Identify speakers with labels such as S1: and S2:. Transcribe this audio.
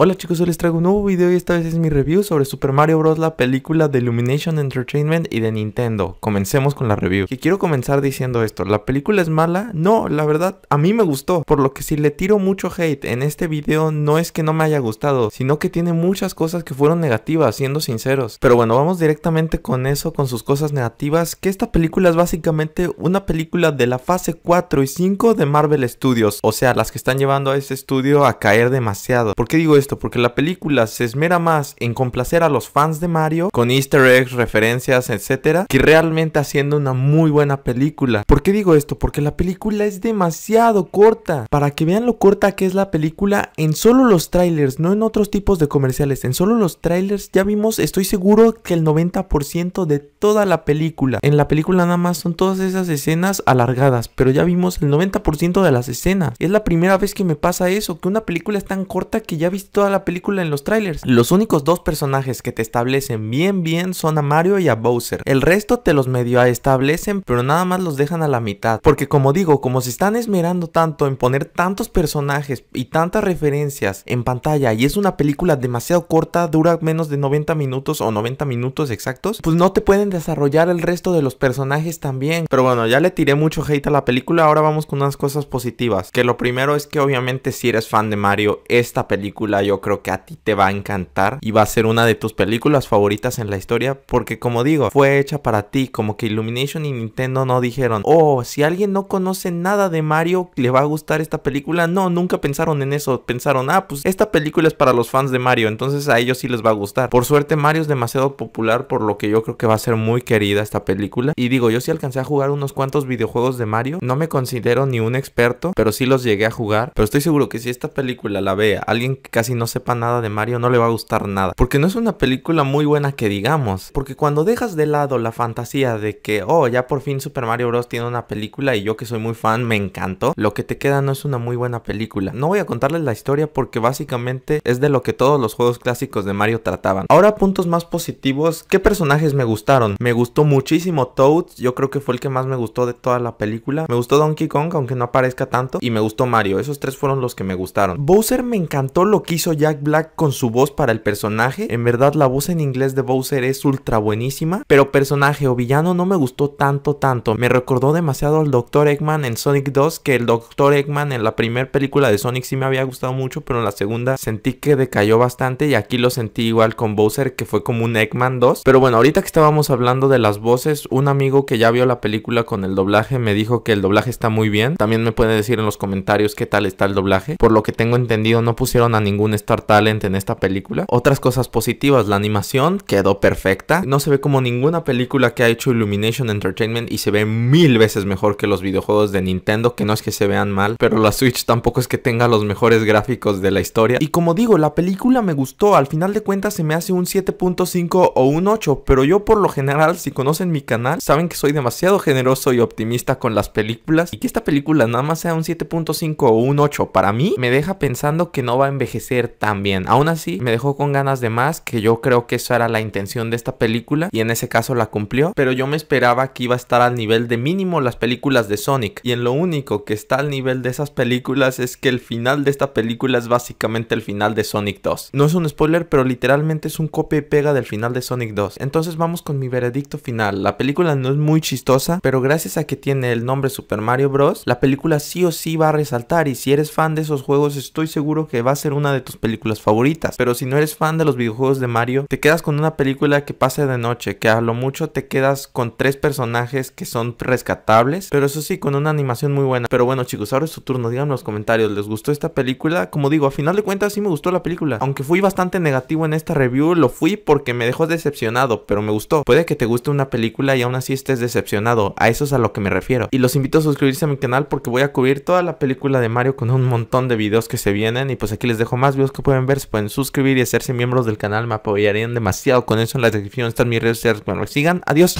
S1: Hola chicos, hoy les traigo un nuevo video y esta vez es mi review sobre Super Mario Bros. la película de Illumination Entertainment y de Nintendo. Comencemos con la review. Y quiero comenzar diciendo esto, ¿la película es mala? No, la verdad, a mí me gustó, por lo que si le tiro mucho hate en este video no es que no me haya gustado, sino que tiene muchas cosas que fueron negativas, siendo sinceros. Pero bueno, vamos directamente con eso, con sus cosas negativas, que esta película es básicamente una película de la fase 4 y 5 de Marvel Studios, o sea, las que están llevando a ese estudio a caer demasiado. ¿Por qué digo esto? porque la película se esmera más en complacer a los fans de Mario, con easter eggs, referencias, etcétera, que realmente haciendo una muy buena película. ¿Por qué digo esto? Porque la película es demasiado corta. Para que vean lo corta que es la película en solo los trailers, no en otros tipos de comerciales, en solo los trailers ya vimos, estoy seguro que el 90% de toda la película. En la película nada más son todas esas escenas alargadas, pero ya vimos el 90% de las escenas. Es la primera vez que me pasa eso, que una película es tan corta que ya he visto toda la película en los trailers. Los únicos dos personajes que te establecen bien bien son a Mario y a Bowser. El resto te los medio establecen, pero nada más los dejan a la mitad. Porque como digo, como se están esmerando tanto en poner tantos personajes y tantas referencias en pantalla y es una película demasiado corta, dura menos de 90 minutos o 90 minutos exactos, pues no te pueden desarrollar el resto de los personajes también. Pero bueno, ya le tiré mucho hate a la película, ahora vamos con unas cosas positivas. Que lo primero es que obviamente si eres fan de Mario, esta película yo creo que a ti te va a encantar y va a ser una de tus películas favoritas en la historia porque como digo, fue hecha para ti, como que Illumination y Nintendo no dijeron, oh, si alguien no conoce nada de Mario, le va a gustar esta película, no, nunca pensaron en eso, pensaron, ah, pues esta película es para los fans de Mario, entonces a ellos sí les va a gustar. Por suerte Mario es demasiado popular por lo que yo creo que va a ser muy querida esta película y digo, yo sí alcancé a jugar unos cuantos videojuegos de Mario, no me considero ni un experto, pero sí los llegué a jugar, pero estoy seguro que si esta película la vea. alguien que casi no sepa nada de Mario no le va a gustar nada. Porque no es una película muy buena que digamos. Porque cuando dejas de lado la fantasía de que, oh, ya por fin Super Mario Bros. tiene una película y yo que soy muy fan me encantó, lo que te queda no es una muy buena película. No voy a contarles la historia porque básicamente es de lo que todos los juegos clásicos de Mario trataban. Ahora puntos más positivos. ¿Qué personajes me gustaron? Me gustó muchísimo Toad. Yo creo que fue el que más me gustó de toda la película. Me gustó Donkey Kong, aunque no aparezca tanto. Y me gustó Mario. Esos tres fueron los que me gustaron. Bowser me encantó lo que hizo Jack Black con su voz para el personaje. En verdad la voz en inglés de Bowser es ultra buenísima, pero personaje o villano no me gustó tanto tanto. Me recordó demasiado al Dr. Eggman en Sonic 2 que el Dr. Eggman en la primera película de Sonic sí me había gustado mucho, pero en la segunda sentí que decayó bastante y aquí lo sentí igual con Bowser que fue como un Eggman 2. Pero bueno, ahorita que estábamos hablando de las voces, un amigo que ya vio la película con el doblaje me dijo que el doblaje está muy bien. También me puede decir en los comentarios qué tal está el doblaje. Por lo que tengo entendido no pusieron a ningún Star Talent en esta película. Otras cosas positivas, la animación quedó perfecta. No se ve como ninguna película que ha hecho Illumination Entertainment y se ve mil veces mejor que los videojuegos de Nintendo, que no es que se vean mal, pero la Switch tampoco es que tenga los mejores gráficos de la historia. Y como digo, la película me gustó, al final de cuentas se me hace un 7.5 o un 8, pero yo por lo general, si conocen mi canal, saben que soy demasiado generoso y optimista con las películas y que esta película nada más sea un 7.5 o un 8 para mí me deja pensando que no va a envejecer también, Aún así, me dejó con ganas de más, que yo creo que esa era la intención de esta película y en ese caso la cumplió, pero yo me esperaba que iba a estar al nivel de mínimo las películas de Sonic y en lo único que está al nivel de esas películas es que el final de esta película es básicamente el final de Sonic 2. No es un spoiler, pero literalmente es un copia y pega del final de Sonic 2. Entonces vamos con mi veredicto final. La película no es muy chistosa, pero gracias a que tiene el nombre Super Mario Bros, la película sí o sí va a resaltar y si eres fan de esos juegos estoy seguro que va a ser una de tus películas favoritas. Pero si no eres fan de los videojuegos de Mario, te quedas con una película que pase de noche, que a lo mucho te quedas con tres personajes que son rescatables, pero eso sí, con una animación muy buena. Pero bueno chicos, ahora es su turno, díganme en los comentarios, ¿les gustó esta película? Como digo, a final de cuentas sí me gustó la película. Aunque fui bastante negativo en esta review, lo fui porque me dejó decepcionado, pero me gustó. Puede que te guste una película y aún así estés decepcionado, a eso es a lo que me refiero. Y los invito a suscribirse a mi canal porque voy a cubrir toda la película de Mario con un montón de videos que se vienen y pues aquí les dejo más que pueden ver, se pueden suscribir y hacerse miembros del canal. Me apoyarían demasiado con eso en la descripción. Están mis redes sociales bueno, sigan. Adiós.